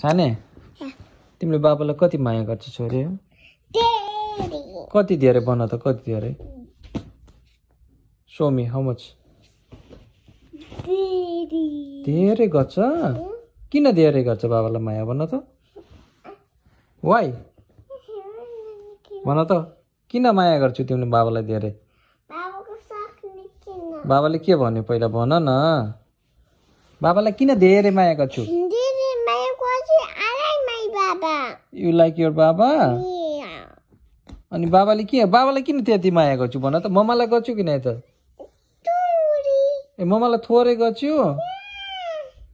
साने तिमीले बाबालाई कति माया गर्छ छोरी कति धेरै बना त कति धेरै सोमी हाउ मच धेरै गर्छ किन धेरै गर्छ बाबालाई माया भन त वाइ भन त किन माया गर्छु तिमीले बाबालाई धेरै बाबाले के भन्यो पहिला भन न बाबालाई किन धेरै माया गर्छु बाबा यु लाइक योर बाबा अनि बाबाले के बाबालाई किन त्यति माया गर्छु भन त ममालाई गर्छु कि नै त ए ममालाई थोरै गर्छु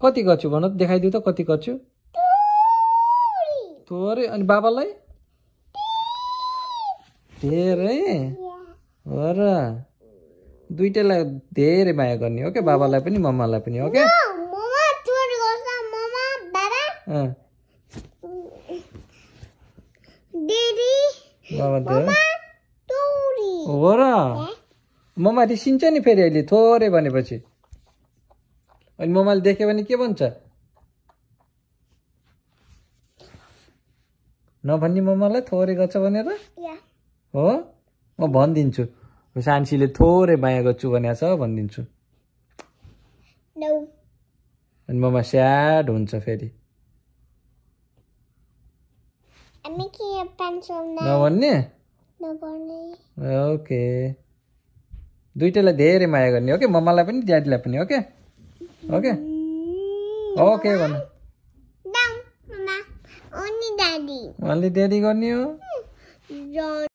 कति गर्छु भन त देखाइदिऊ त कति गर्छु थोरै अनि बाबालाई धेरै हो र दुइटैलाई धेरै माया गर्ने हो क्या बाबालाई पनि ममालाई पनि हो क्या मामा हो र ममा रिसिन्छ नि फेरि अहिले थोरै भनेपछि अनि ममाले देख्यो भने के भन्छ नभन्ने ममालाई थोरै गर्छ भनेर हो म भनिदिन्छु सान्सीले थोरै माया गर्छु भनेको छ भनिदिन्छु अनि ममा स्याड हुन्छ फेरि అమ్మకి చెప్పండి నవన్నీ ओके दुइटालाई धेरै माया गर्ने हो ओके मम्मालाई पनि ड्याडीलाई पनि ओके ओके ओके भन्नु ओन्ली ड्याडी गर्ने हो